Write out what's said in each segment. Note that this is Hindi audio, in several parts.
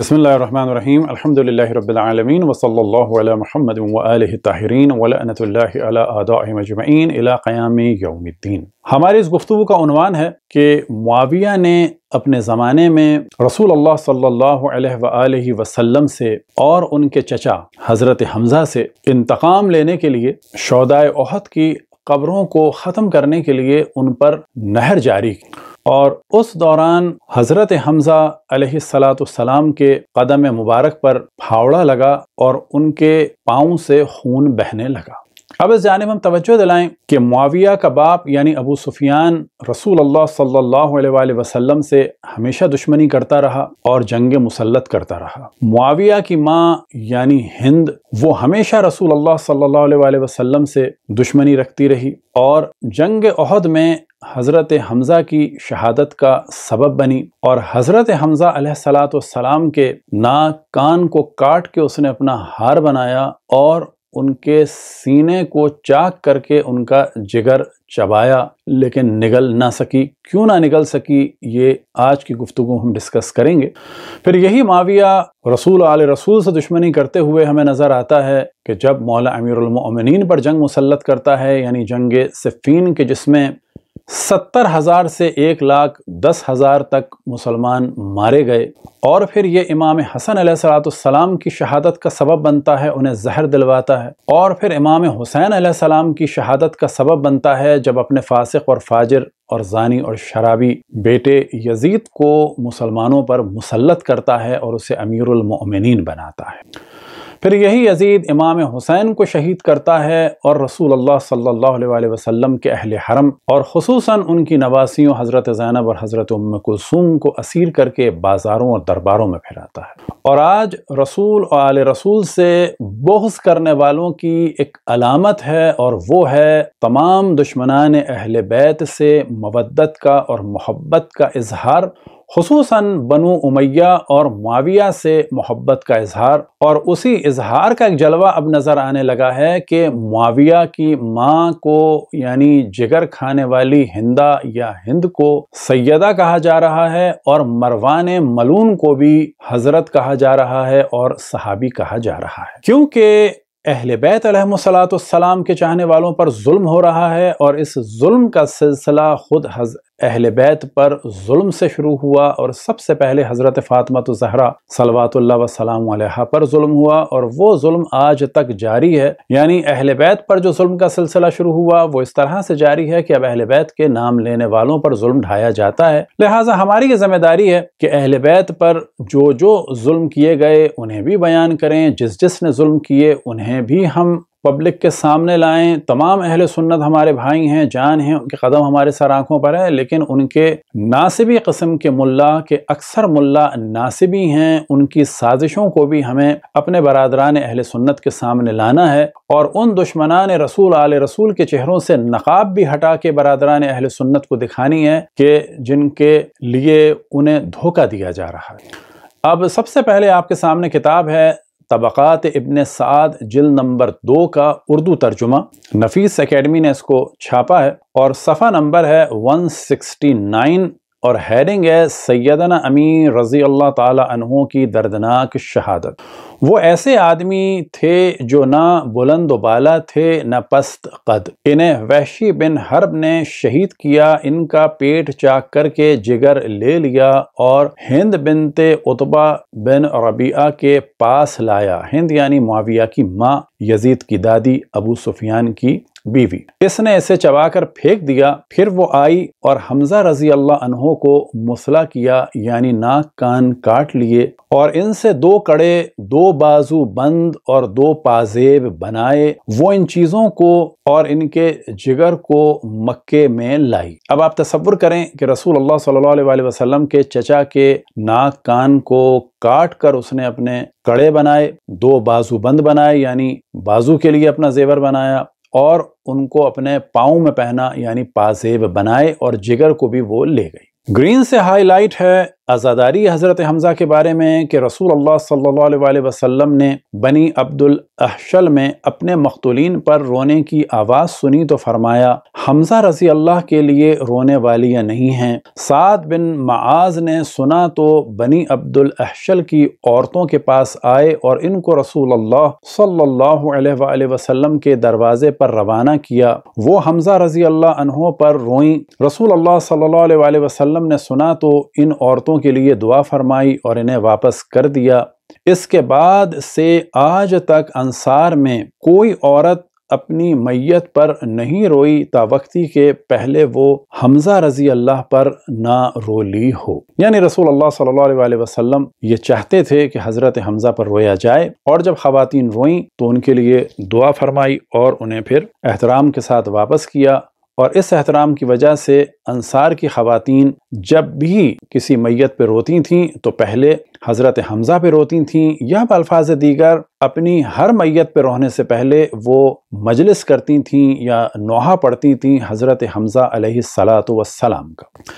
बसमीम अल्हम्दुलिल्लाहि वसल महमद वसल्लल्लाहु अला मुहम्मद व आलिहि ताहिरीन हमारी इस गुफ्तु का उनवान है कि मुआविया ने अपने ज़माने में रसूल अल्लाह सल्ला अलैहि से और उनके चचा हज़रत हमज़ा से इंतकाम लेने के लिए शौदा अहद की कब्रों को ख़त्म करने के लिए उन पर नहर जारी की और उस दौरान हज़रत हमज़ा सलाम के कदम मुबारक पर फावड़ा लगा और उनके पाँव से खून बहने लगा अब इस जानब हम तवज्जो दिलाएं कि मुआविया का बाप यानी अबू सुफियान रसूल अल्लाह सल्लल्लाहु अलैहि वसल्लम से हमेशा दुश्मनी करता रहा और जंग मुसलत करता रहा मुआविया की माँ यानी हिंद वो हमेशा रसूल अल्लाह सल्लल्लाहु अलैहि वसल्लम से दुश्मनी रखती रही और जंग अहद में हज़रत हमज़ा की शहादत का सबब बनी और हज़रत हमज़ा सलाम के नाक कान को काट के उसने अपना हार बनाया और उनके सीने को चाक करके उनका जिगर चबाया लेकिन निगल ना सकी क्यों ना निगल सकी ये आज की गुफ्तु हम डिस्कस करेंगे फिर यही माविया रसूल आल रसूल से दुश्मनी करते हुए हमें नज़र आता है कि जब मौला अमीरमिन पर जंग मुसलत करता है यानी जंग सिफ़ीन के जिसमें सत्तर हज़ार से एक लाख दस हज़ार तक मुसलमान मारे गए और फिर ये इमाम हसन सलाम की शहादत का सबब बनता है उन्हें जहर दिलवाता है और फिर इमाम हुसैन सलाम की शहादत का सबब बनता है जब अपने फासिक और फाजिर और जानी और शराबी बेटे यजीद को मुसलमानों पर मुसलत करता है और उसे अमीरमिन बनाता है फिर यही यजीद इमाम हुसैन को शहीद करता है और रसूल अल्लाह सल्लल्लाहु अलैहि वसल्लम के अहल हरम और खसूस उनकी नवासियों हज़रत ज़ैनब और हज़रत उम कुलसूम को असीर करके बाज़ारों और दरबारों में फैलाता है और आज रसूल और आल रसूल से बहस करने वालों की एक अलामत है और वो है तमाम दुश्मनान अहल बैत से मवदत का और मोहब्बत का इजहार खसूस बनु उमैया और माविया से मोहब्बत का इजहार और उसी इजहार का एक जलवा अब नज़र आने लगा है कि माविया की माँ को यानी जिगर खाने वाली हिंदा या हिंद को सैदा कहा जा रहा है और मरवान मलून को भी हजरत कहा जा रहा है और सहाबी कहा जा रहा है क्योंकि अहल बैतलाम के चाहने वालों पर जुल्म हो रहा है और इस जुल्म का सिलसिला खुद हज अहल बैत पर जुल्म से शुरू हुआ और सबसे पहले हज़रत फ़ातमा तो ज़हरा सलवातुल्ला वसलाम पर जुल्म हुआ और वो जुल्म आज तक जारी है यानी अहल बैत पर जो जुल्म का सिलसिला शुरू हुआ वो इस तरह से जारी है कि अब अहल बैत के नाम लेने वालों पर जुल्म ढाया जाता है लिहाजा हमारी ये जिम्मेदारी है कि अहल बैत पर जो जो जुल्म किए गए उन्हें भी बयान करें जिस जिसने जुल्म किए उन्हें भी हम पब्लिक के सामने लाएं तमाम अहल सुन्नत हमारे भाई हैं जान हैं उनके कदम हमारे सर आँखों पर है लेकिन उनके नासिबी कस्म के मुल्ला के अक्सर मुल्ला नासिबी हैं उनकी साजिशों को भी हमें अपने बरदरान अहल सुन्नत के सामने लाना है और उन दुश्मनान रसूल आल रसूल के चेहरों से नकाब भी हटा के बरदरान अहल सुन्नत को दिखानी है कि जिनके लिए उन्हें धोखा दिया जा रहा है अब सबसे पहले आपके सामने किताब है तबक़ात इबन साद जिल नंबर दो का उर्दू तर्जुमा नफीस एकेडमी ने इसको छापा है और सफ़ा नंबर है 169 और हैडिंग है सैदना अमीर रज़ी अल्लाह तहों की दर्दनाक शहादत वो ऐसे आदमी थे जो ना बुलंद बाला थे न पस्त कद इन्हें वहशी बिन हर्ब ने शहीद किया इनका पेट चाक करके जिगर ले लिया और हिंद बिनते उतबा बिन रबिया के पास लाया हिंद यानी माविया की माँ यजीद की दादी अबू सुफियान की बीवी इसने इसे चबाकर फेंक दिया फिर वो आई और हमजा रजी अल्लाह अनहो को मुसला किया यानी नाक कान काट लिए और इनसे दो कड़े दो बाजू बंद और दो पाजेब बनाए वो इन चीज़ों को और इनके जिगर को मक्के में लाई अब आप तस्वुर करें कि रसूल अल्लाह सल्लल्लाहु अलैहि वसल्लम के चचा के नाक कान को काट कर उसने अपने कड़े बनाए दो बाजू बंद बनाए यानी बाजू के लिए अपना जेवर बनाया और उनको अपने पाँव में पहना यानी पाजेब बनाए और जिगर को भी वो ले गई ग्रीन से हाईलाइट है आज़ादारी हज़रत हमज़ा के बारे में कि रसूल अल्लाह सल्लल्लाहु अलैहि वसल्लम ने बनी अब्दुल अहशल में अपने मकतुलिन पर रोने की आवाज़ सुनी तो फरमाया हमज़ा रजी अल्लाह के लिए रोने वाली या नहीं हैं साद बिन माज ने सुना तो बनी अब्दुल अहशल की औरतों के पास आए और इनको रसूल अल्लाह सल्लल्लाहु अलैहि वसल्लम के दरवाज़े पर रवाना किया वो हमज़ा रजी अल्लाह अनहों पर रोई रसूल अल्लाह सल्लल्लाहु अलैहि वसल्लम ने सुना तो इन औरतों लोगों के लिए दुआ फरमाई और इन्हें वापस कर दिया इसके बाद से आज तक अंसार में कोई औरत अपनी मैयत पर नहीं रोई तावक्ती के पहले वो हमज़ा रज़ी अल्लाह पर ना रोली हो यानी रसूल अल्लाह सल्लल्लाहु अलैहि वसल्लम ये चाहते थे कि हज़रत हमज़ा पर रोया जाए और जब ख़वातीन रोईं तो उनके लिए दुआ फरमाई और उन्हें फिर एहतराम के साथ वापस किया और इस एहतराम की वजह से अंसार की ख़वातीन जब भी किसी मैत पर रोती थीं तो पहले हज़रत हमज़ा पे रोती थीं यह बल्फाज दीगर अपनी हर मैत पे रोने से पहले वो मजलिस करती थीं या नोहा पढ़ती थीं हज़रत हमज़ा सलात वसलाम का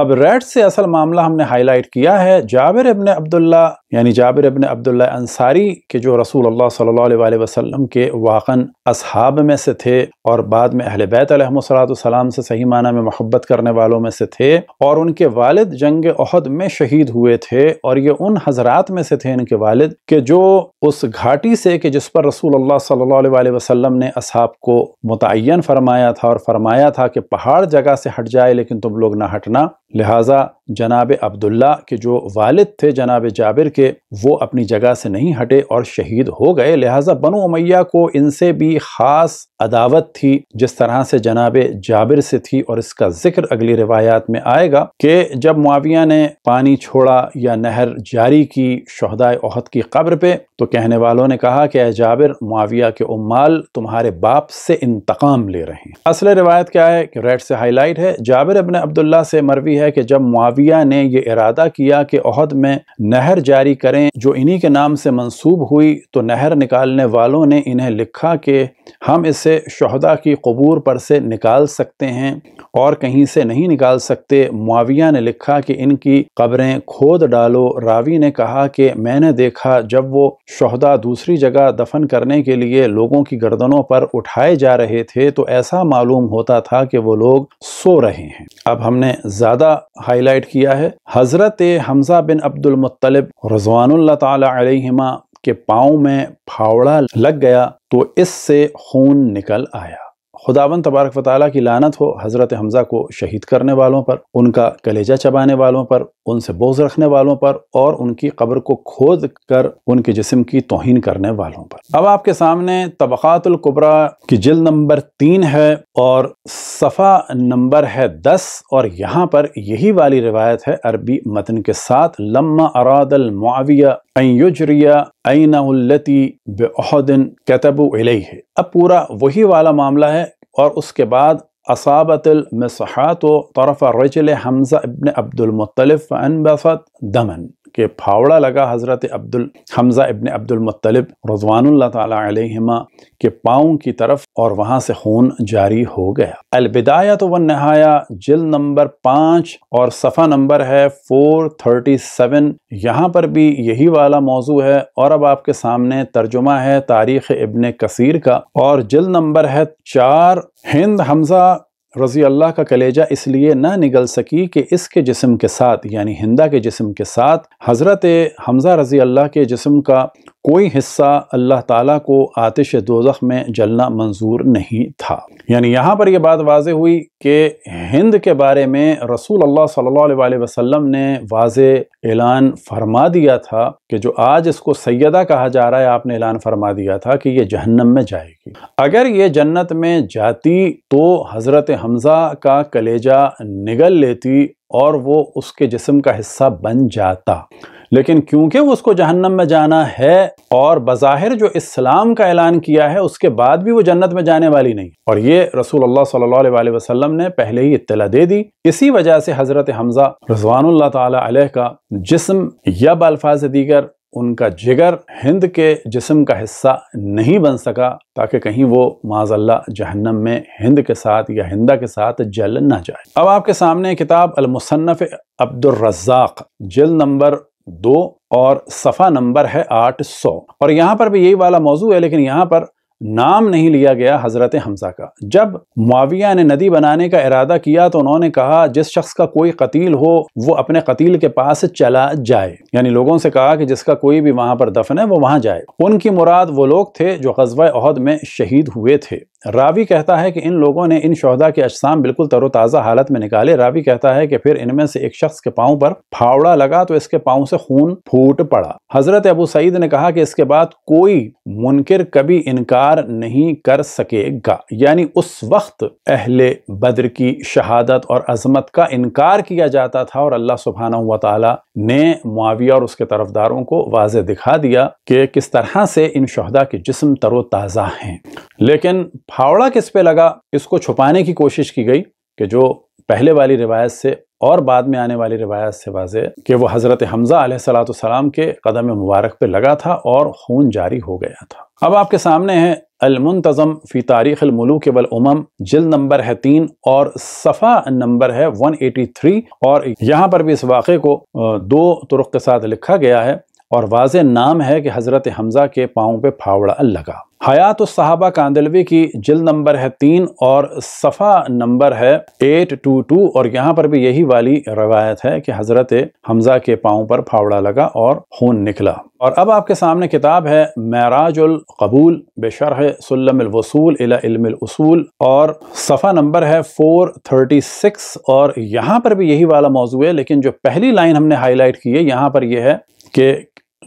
अब रेड से असल मामला हमने हाईलाइट किया है जाबिर इबन अब्दुल्ला यानी जाबिर इबन अब्दुल्ला अंसारी के जो रसूल अल्लाह सल्लल्लाहु अलैहि वसल्लम के वाकन असहाब में से थे और बाद में अहल बैत सलाम से सही माना में मोहब्बत करने वालों में से थे और उनके वालिद जंग अहद में शहीद हुए थे और ये उन हजरात में से थे इनके वालिद के जो उस घाटी से कि जिस पर रसूल अल्लाह सल्लल्लाहु अलैहि वसल्लम ने असहाब को मुतन फरमाया था और फरमाया था कि पहाड़ जगह से हट जाए लेकिन तुम लोग ना हटना लिहाजा जनाब अब्दुल्ला के जो वालिद थे जनाब जाबिर के वो अपनी जगह से नहीं हटे और शहीद हो गए लिहाजा बनु उमैया को इनसे भी ख़ास अदावत थी जिस तरह से जनाब जाबिर से थी और इसका जिक्र अगली रिवायात में आएगा कि जब मुआविया ने पानी छोड़ा या नहर जारी की शहदाय अहद की कब्र पे तो कहने वालों ने कहा कि जाबिर मुआविया के उमाल तुम्हारे बाप से इंतकाम ले रहे हैं असल रिवायत क्या है कि रेड से हाईलाइट है जाबिर अपने अब्दुल्ला से मरवी है है कि जब मुआविया ने यह इरादा किया कि अहद में नहर जारी करें जो इन्हीं के नाम से मंसूब हुई तो नहर निकालने वालों ने इन्हें लिखा कि हम इसे शहदा की कबूर पर से निकाल सकते हैं और कहीं से नहीं निकाल सकते मुआविया ने लिखा कि इनकी कब्रें खोद डालो रावी ने कहा कि मैंने देखा जब वो शहदा दूसरी जगह दफन करने के लिए लोगों की गर्दनों पर उठाए जा रहे थे तो ऐसा मालूम होता था कि वो लोग सो रहे हैं अब हमने ज़्यादा हाईलाइट किया है हज़रत हमज़ा बिन अब्दुल मुत्तलिब रजवान तलहिमा के पाओ में फावड़ा लग गया तो इससे खून निकल आया खुदावन तबारक वाली की लानत हो हज़रत हमज़ा को शहीद करने वालों पर उनका कलेजा चबाने वालों पर उनसे बोझ रखने वालों पर और उनकी कब्र को खोद कर उनके जिसम की तोहन करने वालों पर अब आपके सामने तबक़ातुल्कुबरा की जल्द नंबर तीन है और सफ़ा नंबर है दस और यहाँ पर यही वाली रिवायत है अरबी मतन के साथ लम्मा अरादल मुआविया अन युजरिया अनती बेहदिन कतबु इलह अब पूरा वही वाला मामला है और उसके बाद असाबतमसहात तरफ़ रजल हमज़ा इबन अब्दुलमतलफ़ अनबसत दमन के फावड़ा लगा हज़रत अब्दुल हमज़ा इबन अब्दुलमतलब रजवानुल्ला तमा के पाँव की तरफ और वहाँ से खून जारी हो गया अलबिदाया तो वन नहाया जिल नंबर पाँच और सफ़ा नंबर है फोर थर्टी सेवन यहाँ पर भी यही वाला मौजू है और अब आपके सामने तर्जुमा है तारीख़ इबन कसीर का और जिल नंबर है चार हिंद हमज़ा रज़ी अल्लाह का कलेजा इसलिए न निगल सकी कि इसके जिस्म के साथ यानी हिंदा के जिस्म के साथ हज़रत हमज़ा रज़ी अल्लाह के जिस्म का कोई हिस्सा अल्लाह ताला को आतिश दोजख में जलना मंजूर नहीं था यानी यहाँ पर यह बात वाज हुई कि हिंद के बारे में रसूल अल्लाह सल्लल्लाहु अलैहि वसल्लम ने वाज ऐलान फरमा दिया था कि जो आज इसको सैदा कहा जा रहा है आपने ऐलान फरमा दिया था कि यह जहन्नम में जाएगी अगर ये जन्नत में जाती तो हज़रत हमज़ा का कलेजा निगल लेती और वो उसके जिसम का हिस्सा बन जाता लेकिन क्योंकि उसको जहन्नम में जाना है और बज़ाहिर जो इस्लाम का ऐलान किया है उसके बाद भी वो जन्नत में जाने वाली नहीं और ये रसूल अल्लाह सल्लल्लाहु अलैहि वसल्लम ने पहले ही इत्तला दे दी इसी वजह से हज़रत हमज़ा रजवान तह का जिसम या बल्फाज दीगर उनका जिगर हिंद के जिसम का हिस्सा नहीं बन सका ताकि कहीं वो माजल्ला जहन्नम में हिंद के साथ या हिंदा के साथ जल ना जाए अब आपके सामने किताब अलमुसन्फ़ अब्दुलरजाक जल्द नंबर दो और सफ़ा नंबर है आठ सौ और यहां पर भी यही वाला मौजू है लेकिन यहां पर नाम नहीं लिया गया हज़रत हमज़ा का जब मुआविया ने नदी बनाने का इरादा किया तो उन्होंने कहा जिस शख्स का कोई कतील हो वो अपने कतील के पास चला जाए यानी लोगों से कहा कि जिसका कोई भी वहां पर दफन है वो वहां जाए उनकी मुराद वो लोग थे जो कस्बा अहद में शहीद हुए थे रावी कहता है कि इन लोगों ने इन शहदा के अजसाम बिल्कुल तरोताज़ा हालत में निकाले रावी कहता है कि फिर इनमें से एक शख्स के पाँव पर फावड़ा लगा तो इसके पाँव से खून फूट पड़ा हज़रत अबू सईद ने कहा कि इसके बाद कोई मुनकर कभी इनकार इनकार नहीं कर सकेगा यानी उस वक्त अहले बद्र की शहादत और अजमत का इनकार किया जाता था और अल्लाह सुबहाना वाली ने मुआविया और उसके तरफदारों को वाज दिखा दिया कि किस तरह से इन शहदा के जिसम तरोताज़ा हैं लेकिन फावड़ा किस पे लगा इसको छुपाने की कोशिश की गई कि जो पहले वाली रिवायत से और बाद में आने वाली रिवायत से वाज कि वह हज़रत हमज़ा सलाम के कदम मुबारक पर लगा था और खून जारी हो गया था अब आपके सामने है अलमतज़म फ़ी तारीख़ मलूक के उमम जल नंबर है तीन और सफ़ा नंबर है 183 और यहाँ पर भी इस वाक़े को दो तुरक़ के साथ लिखा गया है और वाज नाम है कि हज़रत हमज़ा के पाँव पे फावड़ा लगा हयात साहबा कांदलवी की जिल नंबर है तीन और सफ़ा नंबर है एट टू टू और यहाँ पर भी यही वाली रवायत है कि हज़रत हमज़ा के पाँव पर फावड़ा लगा और खून निकला और अब आपके सामने किताब है महराजुल कबूल बेशर सल्लमसूल इलासूल और सफ़ा नंबर है फोर थर्टी सिक्स और यहाँ पर भी यही वाला मौजू है लेकिन जो पहली लाइन हमने हाईलाइट की है यहाँ पर यह है कि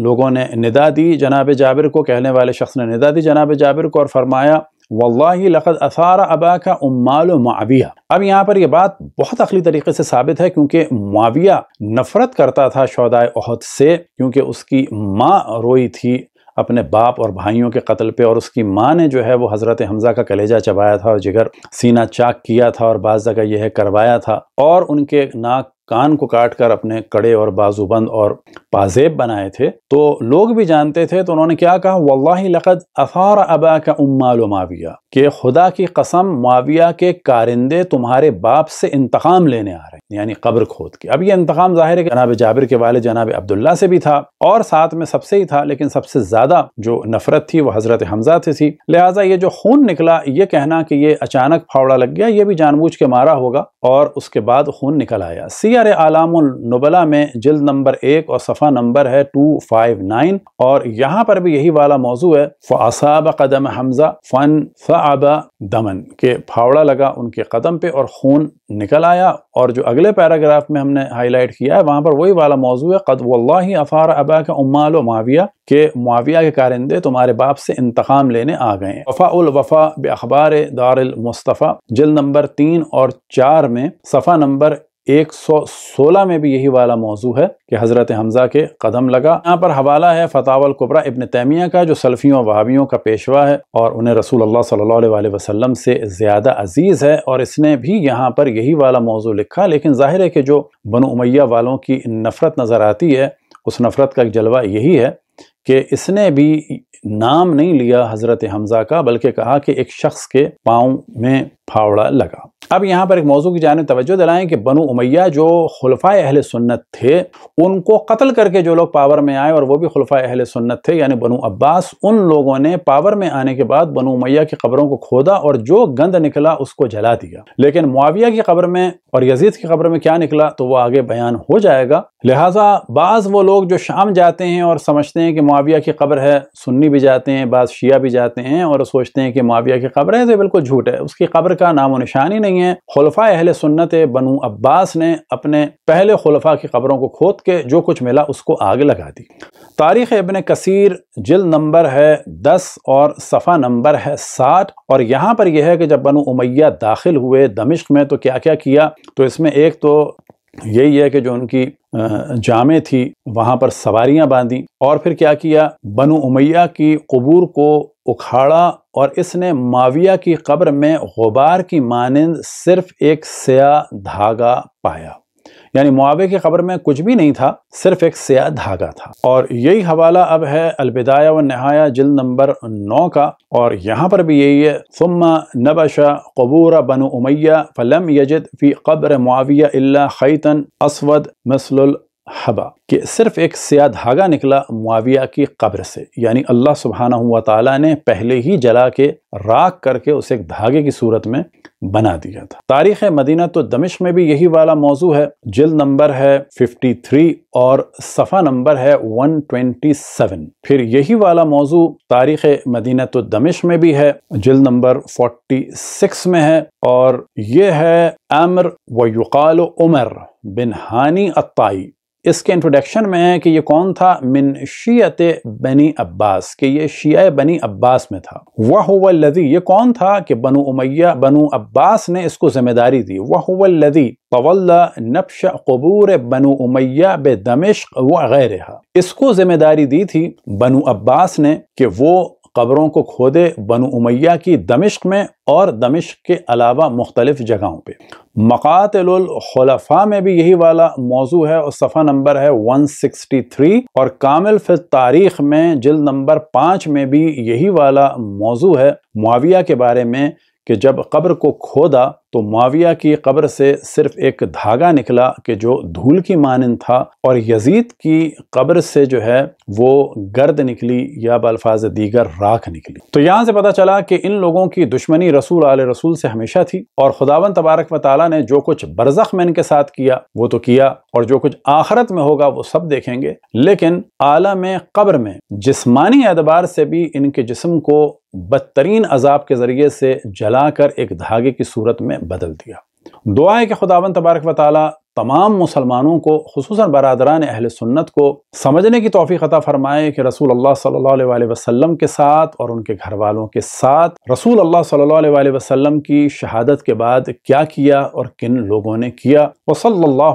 लोगों ने निदा दी जनाब जाबिर को कहने वाले शख्स ने निदा दी जनाब जाबिर को और फरमाया वल्ला लखद असारा अबा का उम्माल माविया अब यहाँ पर यह बात बहुत अखली तरीके से साबित है क्योंकि माविया नफ़रत करता था शौदाय अहद से क्योंकि उसकी माँ रोई थी अपने बाप और भाइयों के कत्ल पे और उसकी माँ ने जो है वो हज़रत हमज़ा का कलेजा चबाया था और जिगर सीना चाक किया था और बाज़ जगह यह करवाया था और उनके नाक कान को काट कर अपने कड़े और बाजूबंद और पाजेब बनाए थे तो लोग भी जानते थे तो उन्होंने क्या कहा वल्लाही लकद अफार अबा का उम्माल माविया के खुदा की कसम माविया के कारिंदे तुम्हारे बाप से इंतकाम लेने आ रहे हैं यानी कब्र खोद के अब ये इंतकाम जाहिर है जनाब जाबिर के वाले जनाब अब्दुल्ला से भी था और साथ में सबसे ही था लेकिन सबसे ज़्यादा जो नफरत थी वह हज़रत हमजा से थी लिहाजा ये जो खून निकला ये कहना कि ये अचानक फावड़ा लग गया ये भी जानबूझ के मारा होगा और उसके बाद खून निकल आया सीर आलामबला में जल्द नंबर एक और सफ़ा नंबर है टू फाइव नाइन और यहाँ पर भी यही वाला मौजू है फ़ासाब कदम हमज़ा फ़न फ़ाबा दमन के फावड़ा लगा उनके कदम पे और खून निकल आया और जो अगले पैराग्राफ में हमने हाईलाइट किया है वहाँ पर वही वाला मौजू है कद अफ़ार अबा के उमाल माविया के माविया के कारिंदे तुम्हारे बाप से इंतकाम लेने आ गए वफ़ा उल वफ़ा अखबार दारमस्तफ़ा जल्द नंबर तीन और चार में सफ़ा नंबर 116 में भी यही वाला मौजू है कि हज़रत हमज़ा के कदम लगा यहाँ पर हवाला है फतावल कुबरा इबन तैमिया का जो सल्फियों वहाबियों का पेशवा है और उन्हें रसूल अल्लाह सल्लल्लाहु अलैहि वसल्लम से ज़्यादा अजीज़ है और इसने भी यहाँ पर यही वाला मौजू लिखा लेकिन ज़ाहिर है कि जो बनो उमैया वालों की नफ़रत नज़र आती है उस नफ़रत का जलवा यही है कि इसने भी नाम नहीं लिया हज़रत हमज़ा का बल्कि कहा कि एक शख्स के पाँव में फावड़ा लगा अब यहाँ पर एक मौजू की जानब तवज्जो दिलाएं कि बनु उमैया जो ख़ुलफ़ा अहल सुन्नत थे उनको कत्ल करके जो लोग पावर में आए और वो भी खुलफा अहल सुन्नत थे यानी बनु अब्बास उन लोगों ने पावर में आने के बाद बनु उमैया की खबरों को खोदा और जो गंद निकला उसको जला दिया लेकिन मुआविया की खबर में और यजीद की खबर में क्या निकला तो वो आगे बयान हो जाएगा लिहाजा बाज़ वो लोग जो शाम जाते हैं और समझते हैं कि मुआविया की खबर है सुन्नी भी जाते हैं बाद शिया भी जाते हैं और सोचते हैं कि मुआविया की खबर है तो बिल्कुल झूठ है उसकी खबर का नामो निशान ही नहीं नहीं है खलफा अहल सुन्नत बनु अब्बास ने अपने पहले खलफा की खबरों को खोद के जो कुछ मिला उसको आग लगा दी तारीख इबन कसीर जिल नंबर है दस और सफ़ा नंबर है साठ और यहाँ पर यह है कि जब बनु उमैया दाखिल हुए दमिश्क में तो क्या क्या किया तो इसमें एक तो यही है कि जो उनकी जामे थी वहाँ पर सवारियाँ बांधी और फिर क्या किया बनु उमैया की कबूर को उखाड़ा और इसने माविया की कब्र में गुबार की मानंद सिर्फ एक सया धागा पाया यानी मुआवे की खबर में कुछ भी नहीं था सिर्फ एक सया धागा था और यही हवाला अब है अलबिदाया व नहाया जिल्द नंबर नौ का और यहाँ पर भी यही है सुम्मा नबशा कबूर बन उमैया फलम यजद फी कब्र मुआविया अल्ला खैतन असवद मसलुल हबा कि सिर्फ एक सिया धागा निकला मुआविया की कब्र से यानी अल्लाह सुबहाना हुआ ताला ने पहले ही जला के राख करके उसे एक धागे की सूरत में बना दिया था तारीख मदीना तो दमिश में भी यही वाला मौजू है जिल नंबर है 53 और सफ़ा नंबर है 127 फिर यही वाला मौजू तारीख मदीना तो दमिश में भी है जिल नंबर 46 में है और ये है अमर व युकाल उमर बिन हानी अताई इसके इंट्रोडक्शन में है कि ये कौन था मिन शीत बनी अब्बास कि ये शिया बनी अब्बास में था वह लदी ये कौन था कि बनु उमैया बनु अब्बास ने इसको जिम्मेदारी दी वह लदी पवल्ला नक्श कबूर बनु उमैया बे दमिश्क व इसको जिम्मेदारी दी थी बनु अब्बास ने कि वो कब्रों को खोदे बनु उमैया की दमिश्क में और दमिश्क के अलावा मुख्तलिफ जगहों पर मकातलखलफा में भी यही वाला मौजू है और सफ़ा नंबर है 163 और कामिल फिर तारीख में जल्द नंबर पाँच में भी यही वाला मौजू है मुआविया के बारे में कि जब कब्र को खोदा तो माविया की कब्र से सिर्फ एक धागा निकला कि जो धूल की मानंद था और यजीद की कब्र से जो है वो गर्द निकली या बल्फाज दीगर राख निकली तो यहाँ से पता चला कि इन लोगों की दुश्मनी रसूल आल रसूल से हमेशा थी और खुदावन तबारक वाली ने जो कुछ बरजख में इनके साथ किया वो तो किया और जो कुछ आखरत में होगा वो सब देखेंगे लेकिन आला में कब्र में जिस्मानी एतबार से भी इनके जिसम को बदतरीन अजाब के ज़रिए से जलाकर एक धागे की सूरत में बदल दिया दुआ है कि खुदावन तबारक व ताली तमाम मुसलमानों को खसूस बरदरान अहल सुन्नत को समझने की तोफ़ी अता फ़रमाए कि रसूल अल्लाह सल्ला अलैहि के साथ और उनके घर वालों के साथ रसूल अल्लाह सल्ला अलैहि की शहादत के बाद क्या किया और किन लोगों ने किया वसल्ला